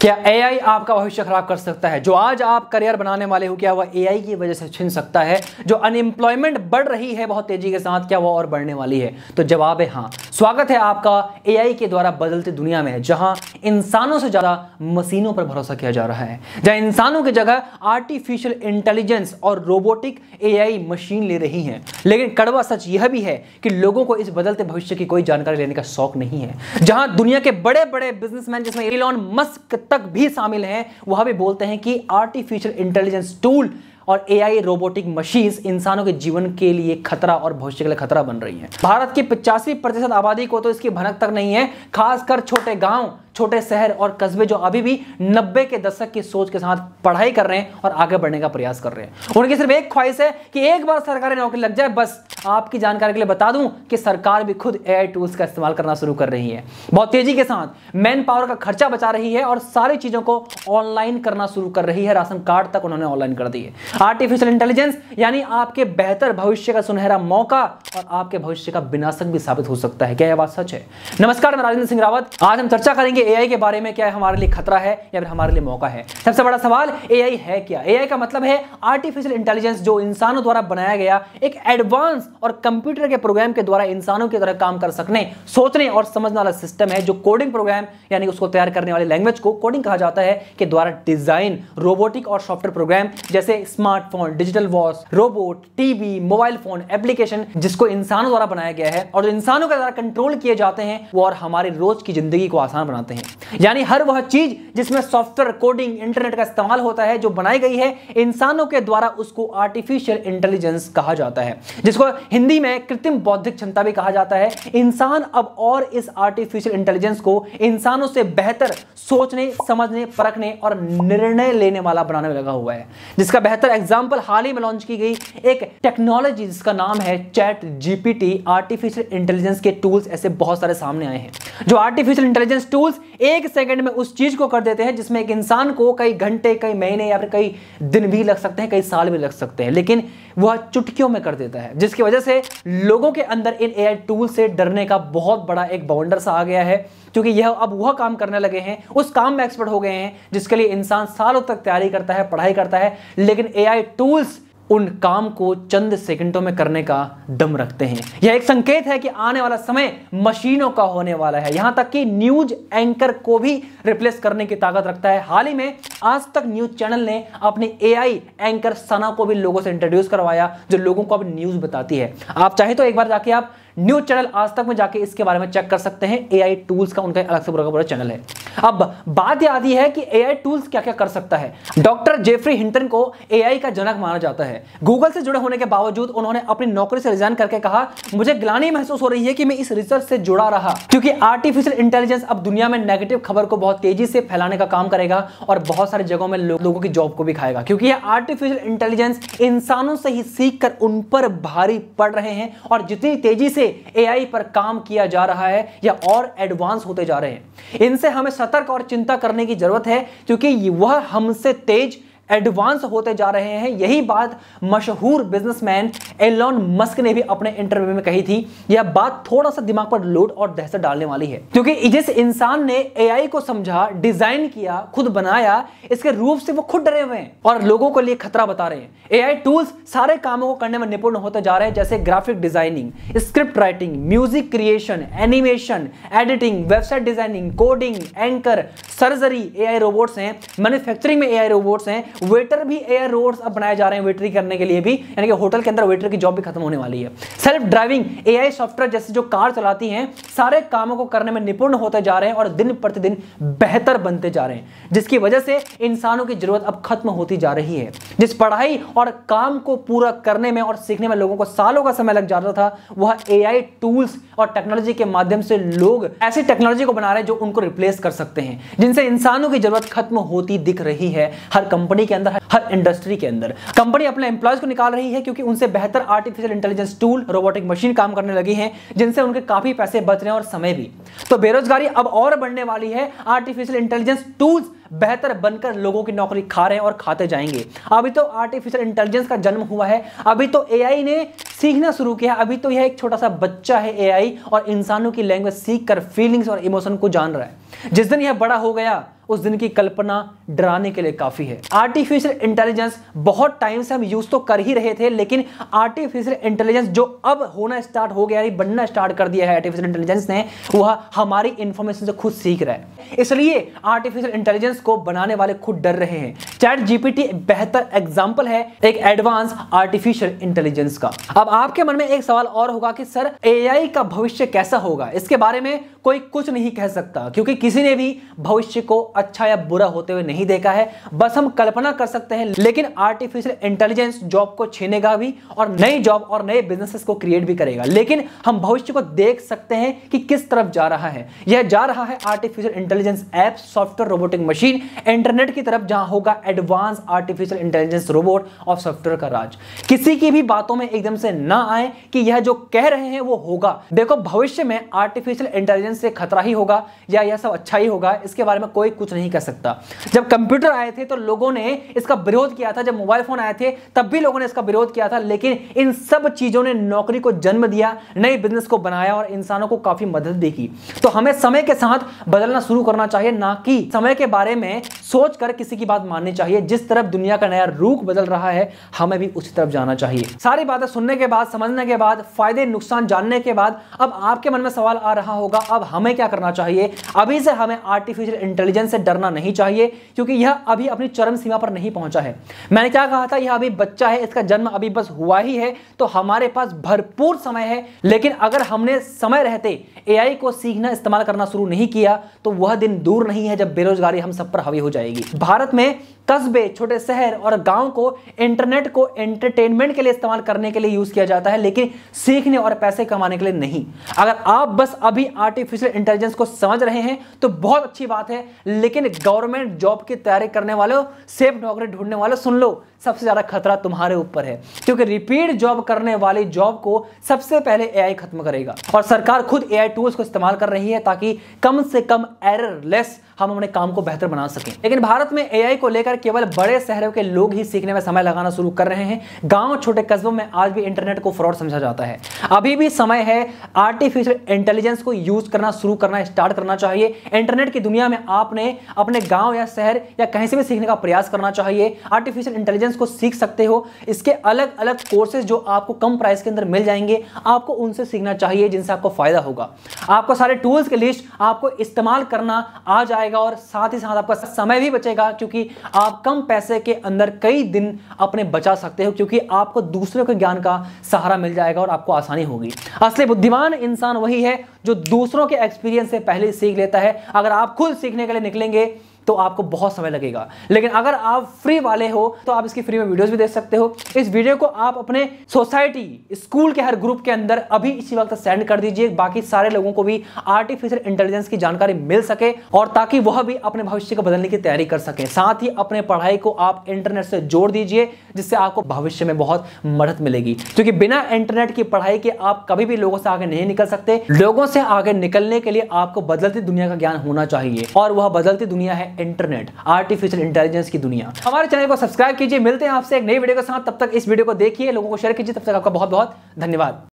क्या एआई आपका भविष्य खराब कर सकता है जो आज आप करियर बनाने वाले हो क्या वह एआई की वजह से छिन सकता है जो अनएम्प्लॉयमेंट बढ़ रही है बहुत तेजी के साथ क्या वह और बढ़ने वाली है तो जवाब है हाँ स्वागत है आपका एआई के द्वारा बदलती दुनिया में जहां इंसानों से ज़्यादा मशीनों पर भरोसा किया जा रहा है जहां इंसानों की जगह आर्टिफिशियल इंटेलिजेंस और रोबोटिक ए मशीन ले रही है लेकिन कड़वा सच यह भी है कि लोगों को इस बदलते भविष्य की कोई जानकारी लेने का शौक नहीं है जहां दुनिया के बड़े बड़े बिजनेसमैन जिसमें एलॉन मस्क तक भी शामिल हैं वह भी बोलते हैं कि आर्टिफिशियल इंटेलिजेंस टूल और एआई रोबोटिक मशीन्स इंसानों के जीवन के लिए खतरा और भविष्य के लिए खतरा बन रही हैं भारत की पचासी प्रतिशत आबादी को तो इसकी भनक तक नहीं है खासकर छोटे गांव छोटे शहर और कस्बे जो अभी भी नब्बे के दशक की सोच के साथ पढ़ाई कर रहे हैं और आगे बढ़ने का प्रयास कर रहे हैं उनकी सिर्फ एक ख्वाहिश है कि एक बार सरकारी नौकरी लग जाए बस आपकी जानकारी के लिए बता दूं कि सरकार भी खुद ए टूल्स का इस्तेमाल करना शुरू कर रही है बहुत तेजी के साथ मैन पावर का खर्चा बचा रही है और सारी चीजों को ऑनलाइन करना शुरू कर रही है राशन कार्ड तक उन्होंने ऑनलाइन कर दी है आर्टिफिशियल इंटेलिजेंस यानी आपके बेहतर भविष्य का सुनहरा मौका और आपके भविष्य का विनाशक भी साबित हो सकता है क्या यह बात सच है नमस्कार मैं राजेंद्र सिंह रावत आज हम चर्चा करेंगे एआई के बारे में क्या हमारे लिए खतरा है या फिर हमारे लिए मौका है सबसे बड़ा सवाल एआई है क्या एआई का मतलब है आर्टिफिशियल इंटेलिजेंस जो इंसानों द्वारा बनाया गया एक एडवांस और कंप्यूटर के प्रोग्राम के द्वारा इंसानों की तरह काम कर सकने सोचने और समझने वाला सिस्टम है जो कोडिंग प्रोग्राम यानी उसको तैयार करने वाले लैंग्वेज को कोडिंग कहा जाता है के द्वारा डिजाइन रोबोटिक और सॉफ्टवेयर प्रोग्राम जैसे smartphone digital watch robot TV mobile phone application जिसको इंसानों द्वारा बनाया गया है और जो इंसानों के द्वारा कंट्रोल किए जाते हैं वो और हमारे रोज की जिंदगी को आसान बनाते हैं हैं यानी हर वह चीज जिसमें सॉफ्टवेयर कोडिंग इंटरनेट का इस्तेमाल होता है जो बनाई गई है इंसानों के द्वारा उसको आर्टिफिशियल इंटेलिजेंस कहा जाता है जिसको हिंदी में कृत्रिम बौद्धिक क्षमता भी कहा जाता है इंसान अब और इस आर्टिफिशियल इंटेलिजेंस को इंसानों से बेहतर सोचने समझने परखने और निर्णय लेने वाला बनाने में लगा हुआ है जिसका बेहतर एग्जाम्पल हाल ही में लॉन्च की गई एक टेक्नोलॉजी जिसका नाम है चैट जीपीटी आर्टिफिशियल इंटेलिजेंस के टूल्स ऐसे बहुत सारे सामने आए हैं जो आर्टिफिशियल इंटेलिजेंस टूल्स एक सेकंड में उस चीज को कर देते हैं जिसमें एक इंसान को कई घंटे कई महीने या फिर कई दिन भी लग सकते हैं कई साल भी लग सकते हैं लेकिन वह चुटकियों में कर देता है जिसकी वजह से लोगों के अंदर इन ए टूल से डरने का बहुत बड़ा एक बाउंडर सा आ गया है क्योंकि यह अब वह काम करने लगे हैं उस काम में एक्सपर्ट हो गए हैं जिसके लिए इंसान सालों तक तैयारी करता है पढ़ाई करता है लेकिन ए टूल्स उन काम को चंद सेकंडों में करने का दम रखते हैं यह एक संकेत है कि आने वाला समय मशीनों का होने वाला है यहां तक कि न्यूज एंकर को भी रिप्लेस करने की ताकत रखता है हाल ही में आज तक न्यूज चैनल ने अपने एआई एंकर सना को भी लोगों से इंट्रोड्यूस करवाया जो लोगों को अब न्यूज बताती है आप चाहे तो एक बार जाके आप न्यूज चैनल आज तक में जाके इसके बारे में चेक कर सकते हैं एआई टूल्स का उनका अलग से बड़ा बड़ा चैनल है अब बात याद ही है कि एआई टूल्स क्या क्या कर सकता है डॉक्टर जेफरी हिंटन को एआई का जनक माना जाता है गूगल से जुड़े होने के बावजूद उन्होंने अपनी नौकरी से रिजाइन करके कहा मुझे ग्लानी महसूस हो रही है कि मैं इस रिसर्च से जुड़ा रहा क्योंकि आर्टिफिशियल इंटेलिजेंस अब दुनिया में नेगेटिव खबर को बहुत तेजी से फैलाने का काम करेगा और बहुत सारी जगहों में लोगों की जॉब को भी खाएगा क्योंकि यह आर्टिफिशियल इंटेलिजेंस इंसानों से ही सीख उन पर भारी पड़ रहे हैं और जितनी तेजी से एआई पर काम किया जा रहा है या और एडवांस होते जा रहे हैं इनसे हमें सतर्क और चिंता करने की जरूरत है क्योंकि वह हमसे तेज एडवांस होते जा रहे हैं यही बात मशहूर बिजनेसमैन एलॉन मस्क ने भी अपने इंटरव्यू में कही थी यह बात थोड़ा सा दिमाग पर लोड और दहशत डालने वाली है क्योंकि जिस इंसान ने ए को समझा डिजाइन किया खुद बनाया इसके रूप से वो खुद डरे हुए हैं और लोगों को लिए खतरा बता रहे हैं ए टूल्स सारे कामों को करने में निपुण होते जा रहे हैं जैसे graphic designing script writing music creation animation editing website designing coding anchor surgery AI robots हैं मैन्युफैक्चरिंग में एआई रोबोट्स हैं वेटर भी एयर रोड्स अब बनाए जा रहे हैं वेटरी करने के लिए भी यानी कि होटल के अंदर वेटर की जॉब भी खत्म होने वाली है सेल्फ ड्राइविंग एआई सॉफ्टवेयर जैसे जो कार चलाती हैं सारे कामों को करने में निपुण होते जा रहे हैं और दिन प्रतिदिन बेहतर बनते जा रहे हैं जिसकी वजह से इंसानों की जरूरत अब खत्म होती जा रही है जिस पढ़ाई और काम को पूरा करने में और सीखने में लोगों को सालों का समय लग जाता था वह ए टूल्स और टेक्नोलॉजी के माध्यम से लोग ऐसी टेक्नोलॉजी को बना रहे हैं जो उनको रिप्लेस कर सकते हैं जिनसे इंसानों की जरूरत खत्म होती दिख रही है हर कंपनी के अंदर हर इंडस्ट्री के अंदर कंपनी अपने एम्प्लॉयज को निकाल रही है क्योंकि उनसे बेहतर artificial intelligence tool robotic machine काम करने लगी है जिनसे उनके काफी पैसे बच रहे हैं और समय भी तो बेरोजगारी अब और बढ़ने वाली है आर्टिफिशियल इंटेलिजेंस टूल्स बेहतर बनकर लोगों की नौकरी खा रहे हैं और खाते जाएंगे अभी तो आर्टिफिशियल इंटेलिजेंस का जन्म हुआ है अभी तो एआई ने सीखना शुरू किया अभी तो यह एक छोटा सा बच्चा है एआई और इंसानों की लैंग्वेज सीख फीलिंग्स और इमोशन को जान रहा है जिस दिन यह बड़ा हो गया उस दिन की कल्पना डराने के लिए काफ़ी है आर्टिफिशियल इंटेलिजेंस बहुत टाइम से हम यूज़ तो कर ही रहे थे लेकिन आर्टिफिशियल इंटेलिजेंस जो अब होना स्टार्ट हो गया है बनना स्टार्ट कर दिया है आर्टिफिशियल इंटेलिजेंस ने वह हमारी इंफॉर्मेशन से खुद सीख रहा है इसलिए आर्टिफिशियल इंटेलिजेंस को बनाने वाले खुद डर रहे हैं चैट जीपीटी बेहतर एग्जाम्पल है एक एडवांस आर्टिफिशियल इंटेलिजेंस का अब आपके मन में एक सवाल और होगा कि सर ए का भविष्य कैसा होगा इसके बारे में कोई कुछ नहीं कह सकता क्योंकि किसी ने भी भविष्य को अच्छा या बुरा होते हुए नहीं देखा है बस हम कल्पना कर सकते हैं लेकिन आर्टिफिशियल इंटेलिजेंस जॉब को छीनेगा भी और नई जॉब और नए बिजनेसेस को क्रिएट भी करेगा लेकिन हम भविष्य को देख सकते हैं कि किस तरफ जा रहा है यह जा रहा है artificial intelligence app software robotic machine internet की तरफ जहां होगा एडवांस आर्टिफिशियल इंटेलिजेंस रोबोट और सॉफ्टवेयर का राज किसी की भी बातों में एकदम से ना आए कि यह जो कह रहे हैं वो होगा देखो भविष्य में आर्टिफिशियल इंटेलिजेंस से खतरा ही होगा या यह सब अच्छा ही होगा इसके बारे में कोई कुछ कुछ नहीं कर सकता जब कंप्यूटर आए थे तो लोगों ने इसका विरोध किया था जब मोबाइल फोन आए थे तब भी लोगों ने इसका विरोध किया था लेकिन इन सब चीजों ने नौकरी को जन्म दिया नए बिजनेस को बनाया और इंसानों को काफी मदद दी तो हमें समय के साथ बदलना शुरू करना चाहिए ना कि समय के बारे में सोचकर किसी की बात माननी चाहिए जिस तरफ दुनिया का नया रूख बदल रहा है हमें भी उसी तरफ जाना चाहिए सारी बातें सुनने के बाद समझने के बाद फायदे नुकसान जानने के बाद अब आपके मन में सवाल आ रहा होगा अब हमें क्या करना चाहिए अभी से हमें आर्टिफिशियल इंटेलिजेंस से डरना नहीं चाहिए क्योंकि यह अभी अपनी चरम सीमा पर नहीं पहुंचा है मैंने क्या कहा था यह अभी बच्चा है इसका जन्म अभी बस हुआ ही है तो हमारे पास भरपूर समय है लेकिन अगर हमने समय रहते एआई को सीखना इस्तेमाल करना शुरू नहीं किया तो वह दिन दूर नहीं है जब बेरोजगारी हम सब पर हवी हो जाएगी भारत में कस्बे छोटे शहर और गांव को इंटरनेट को एंटरटेनमेंट के लिए इस्तेमाल करने के लिए यूज किया जाता है लेकिन सीखने और पैसे कमाने के लिए नहीं अगर आप बस अभी आर्टिफिशियल इंटेलिजेंस को समझ रहे हैं तो बहुत अच्छी बात है लेकिन गवर्नमेंट जॉब की तैयारी करने वालों सेफ नौकरी ढूंढने वालों सुन लो सबसे ज़्यादा खतरा तुम्हारे ऊपर है क्योंकि रिपीट जॉब करने वाली जॉब को सबसे पहले एआई खत्म करेगा और सरकार खुद एआई टूल्स को इस्तेमाल कर रही है ताकि कम से कम एरर लेस हम अपने काम को बेहतर बना सकें लेकिन भारत में एआई को लेकर केवल बड़े शहरों के लोग ही सीखने में समय लगाना शुरू कर रहे हैं गांव छोटे कस्बों में आज भी इंटरनेट को फ्रॉड समझा जाता है अभी भी समय है आर्टिफिशियल इंटेलिजेंस को यूज करना शुरू करना स्टार्ट करना चाहिए इंटरनेट की दुनिया में आपने अपने गाँव या शहर या कहीं से भी सीखने का प्रयास करना चाहिए आर्टिफिशियल इंटेलिजेंस पैटर्न्स को सीख सकते हो इसके अलग अलग कोर्सेज जो आपको कम प्राइस के अंदर मिल जाएंगे आपको उनसे सीखना चाहिए जिनसे आपको फ़ायदा होगा आपको सारे टूल्स की लिस्ट आपको इस्तेमाल करना आ जाएगा और साथ ही साथ आपका समय भी बचेगा क्योंकि आप कम पैसे के अंदर कई दिन अपने बचा सकते हो क्योंकि आपको दूसरों के ज्ञान का सहारा मिल जाएगा और आपको आसानी होगी असली बुद्धिमान इंसान वही है जो दूसरों के एक्सपीरियंस से पहले सीख लेता है अगर आप खुद सीखने के लिए निकलेंगे तो आपको बहुत समय लगेगा लेकिन अगर आप फ्री वाले हो तो आप इसकी फ्री में वीडियोस भी देख सकते हो इस वीडियो को आप अपने सोसाइटी स्कूल के हर ग्रुप के अंदर अभी इसी वक्त सेंड कर दीजिए बाकी सारे लोगों को भी आर्टिफिशियल इंटेलिजेंस की जानकारी मिल सके और ताकि वह भी अपने भविष्य को बदलने की तैयारी कर सके साथ ही अपने पढ़ाई को आप इंटरनेट से जोड़ दीजिए जिससे आपको भविष्य में बहुत मदद मिलेगी क्योंकि बिना इंटरनेट की पढ़ाई के आप कभी भी लोगों से आगे नहीं निकल सकते लोगों से आगे निकलने के लिए आपको बदलती दुनिया का ज्ञान होना चाहिए और वह बदलती दुनिया है इंटरनेट आर्टिफिशियल इंटेलिजेंस की दुनिया हमारे चैनल को सब्सक्राइब कीजिए मिलते हैं आपसे एक नई वीडियो के साथ तब तक इस वीडियो को देखिए लोगों को शेयर कीजिए तब तक आपका बहुत बहुत धन्यवाद